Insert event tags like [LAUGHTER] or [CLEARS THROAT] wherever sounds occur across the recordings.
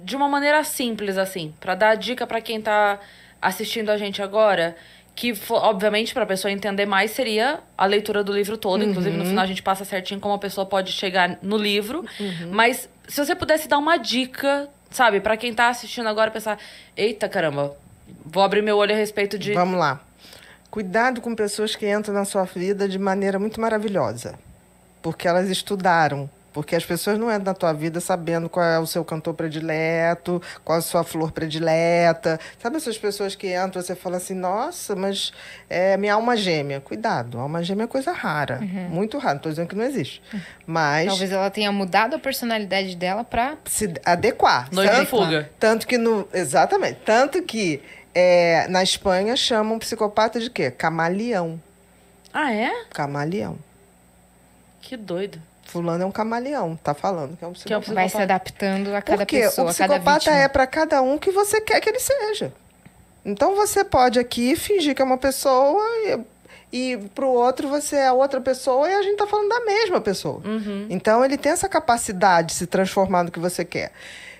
de uma maneira simples, assim, para dar dica para quem tá assistindo a gente agora, que obviamente para a pessoa entender mais seria a leitura do livro todo, uhum. inclusive no uhum. final a gente passa certinho como a pessoa pode chegar no livro, uhum. mas se você pudesse dar uma dica, sabe, para quem tá assistindo agora pensar, eita caramba, vou abrir meu olho a respeito de Vamos lá. Cuidado com pessoas que entram na sua vida de maneira muito maravilhosa, porque elas estudaram porque as pessoas não entram é na tua vida sabendo qual é o seu cantor predileto, qual é a sua flor predileta. Sabe essas pessoas que entram, você fala assim, nossa, mas é minha alma gêmea. Cuidado, alma gêmea é coisa rara, uhum. muito rara. Não tô dizendo que não existe. Uhum. Mas. Talvez ela tenha mudado a personalidade dela para se adequar. Noiva em fuga. Tanto que no. Exatamente. Tanto que é, na Espanha chamam psicopata de quê? Camaleão. Ah, é? Camaleão. Que doido fulano é um camaleão, tá falando que é um é psicopata. Que vai se adaptando a cada Porque pessoa, o psicopata é para cada um que você quer que ele seja. Então você pode aqui fingir que é uma pessoa e, e para o outro você é outra pessoa e a gente tá falando da mesma pessoa. Uhum. Então ele tem essa capacidade de se transformar no que você quer.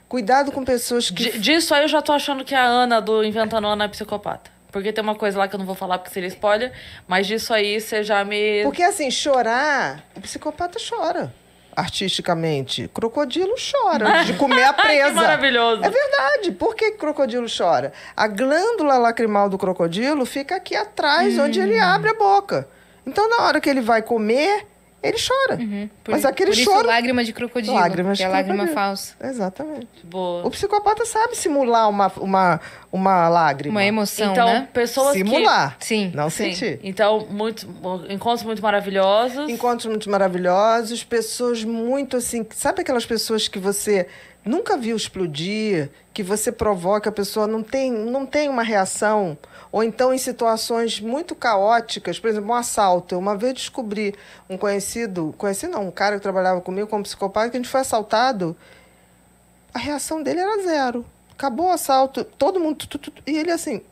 Cuidado com pessoas que. D disso aí eu já tô achando que é a Ana do Inventando Ana é psicopata. Porque tem uma coisa lá que eu não vou falar porque seria spoiler, mas disso aí você já me. Porque assim, chorar, o psicopata chora. Artisticamente, crocodilo chora de [LAUGHS] comer a presa. que maravilhoso. É verdade. Por que crocodilo chora? A glândula lacrimal do crocodilo fica aqui atrás, hum. onde ele hum. abre a boca. Então, na hora que ele vai comer, ele chora. Uhum. Por, mas aquele por isso, choro. Lágrima de crocodilo. Lágrima de que é lágrima falsa. Exatamente. Boa. O psicopata sabe simular uma, uma, uma lágrima. Uma emoção. Então, né? pessoas simular, que. Sim. Não sim. sentir. Então, muito, encontros muito maravilhosos. Encontros muito maravilhosos. Pessoas muito assim. Sabe aquelas pessoas que você nunca viu explodir, que você provoca, a pessoa não tem, não tem uma reação. Ou então em situações muito caóticas, por exemplo, um assalto. Eu uma vez descobri um conhecido, conhecido não, um cara que trabalhava comigo como psicopata, que a gente foi assaltado. A reação dele era zero. Acabou o assalto, todo mundo. Tu, tu, tu, e ele assim.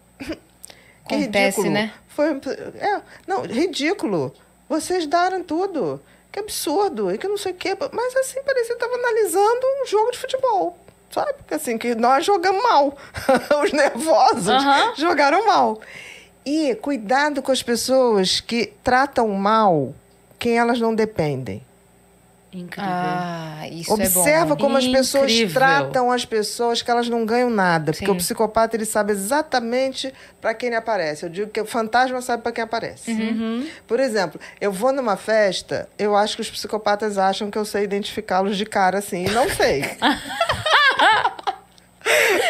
[CLEARS THROAT] que Acontece, ridículo. né? Foi, é, não, ridículo. Vocês daram tudo que absurdo, e que não sei o quê. Mas assim, parecia que estava analisando um jogo de futebol. Sabe? Assim, que nós jogamos mal. [LAUGHS] Os nervosos uhum. jogaram mal. E cuidado com as pessoas que tratam mal quem elas não dependem. Incrível. Ah, isso Observa é bom. como Incrível. as pessoas tratam as pessoas que elas não ganham nada. Sim. Porque o psicopata ele sabe exatamente para quem ele aparece. Eu digo que o fantasma sabe para quem aparece. Uhum. uhum. Por exemplo, eu vou numa festa, eu acho que os psicopatas acham que eu sei identificá-los de cara assim. E não sei. [LAUGHS]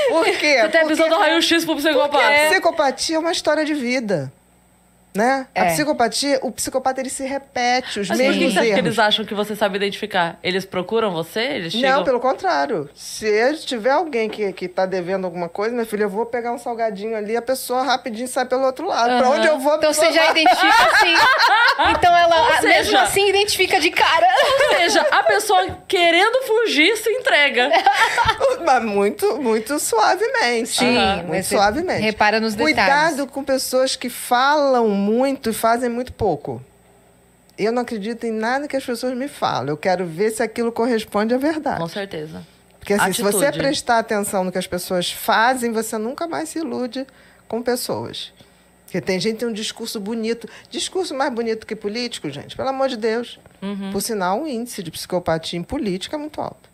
Por quê? Você tá avisando o raio-x pro psicopata. psicopatia é uma história de vida né? É. A psicopatia, o psicopata ele se repete os Mas mesmos por que erros. que eles acham que você sabe identificar? Eles procuram você? Eles chegam... Não, pelo contrário. Se tiver alguém que, que tá devendo alguma coisa, meu filho, eu vou pegar um salgadinho ali, a pessoa rapidinho sai pelo outro lado. Uhum. Pra onde eu vou? Então você já identifica assim. [LAUGHS] então ela, seja... mesmo assim, identifica de cara seja, a pessoa querendo fugir se entrega. [LAUGHS] Mas muito, muito suavemente. Sim, uhum. muito suavemente. Repara nos Cuidado detalhes. Cuidado com pessoas que falam muito e fazem muito pouco. Eu não acredito em nada que as pessoas me falam. Eu quero ver se aquilo corresponde à verdade. Com certeza. Porque assim, Atitude. se você prestar atenção no que as pessoas fazem, você nunca mais se ilude com pessoas. Porque tem gente que tem um discurso bonito. Discurso mais bonito que político, gente, pelo amor de Deus. Uhum. Por sinal, o um índice de psicopatia em política é muito alto.